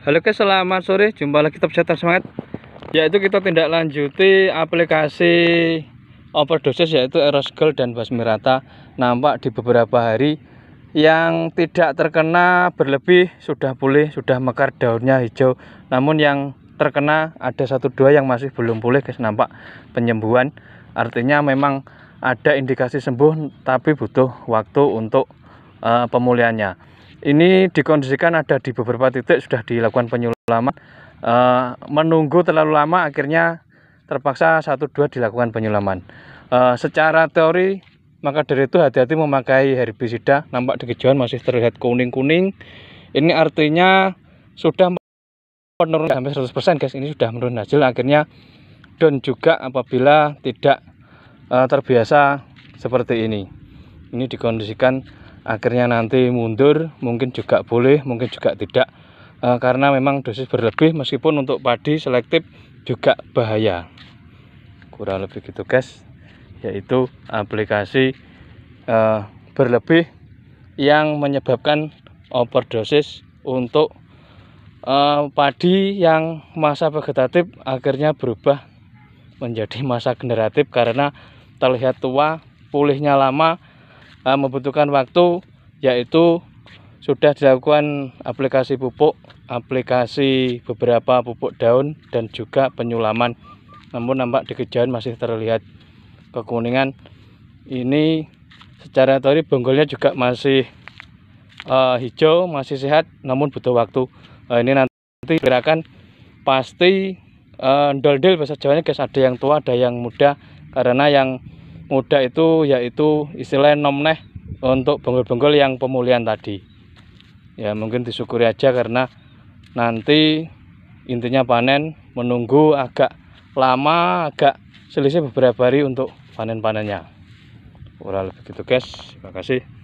Halo guys, selamat sore. Jumpa lagi tetap cetar semangat. Yaitu kita tindak lanjuti aplikasi overdosis yaitu Erosgel dan Basmirata nampak di beberapa hari yang tidak terkena berlebih sudah pulih, sudah mekar daunnya hijau. Namun yang terkena ada satu dua yang masih belum pulih guys nampak penyembuhan. Artinya memang ada indikasi sembuh tapi butuh waktu untuk uh, pemulihannya ini dikondisikan ada di beberapa titik sudah dilakukan penyulaman e, menunggu terlalu lama akhirnya terpaksa satu dua dilakukan penyulaman e, secara teori maka dari itu hati-hati memakai herbisida nampak di kejauhan masih terlihat kuning-kuning ini artinya sudah menurun sampai 100% guys ini sudah menurun hasil akhirnya down juga apabila tidak e, terbiasa seperti ini ini dikondisikan akhirnya nanti mundur mungkin juga boleh mungkin juga tidak e, karena memang dosis berlebih meskipun untuk padi selektif juga bahaya kurang lebih gitu guys yaitu aplikasi e, berlebih yang menyebabkan overdosis untuk e, padi yang masa vegetatif akhirnya berubah menjadi masa generatif karena terlihat tua pulihnya lama uh, membutuhkan waktu yaitu sudah dilakukan aplikasi pupuk, aplikasi beberapa pupuk daun dan juga penyulaman. Namun nampak di kejauhan masih terlihat kekuningan. Ini secara teori bonggolnya juga masih uh, hijau, masih sehat, namun butuh waktu. Uh, ini nanti gerakan pasti uh, doldel bahasa Jawanya guys ada yang tua, ada yang muda karena yang muda itu yaitu istilah nomneh untuk bonggol-bonggol yang pemulihan tadi ya mungkin disyukuri aja karena nanti intinya panen menunggu agak lama agak selisih beberapa hari untuk panen-panennya kurang lebih gitu guys terima kasih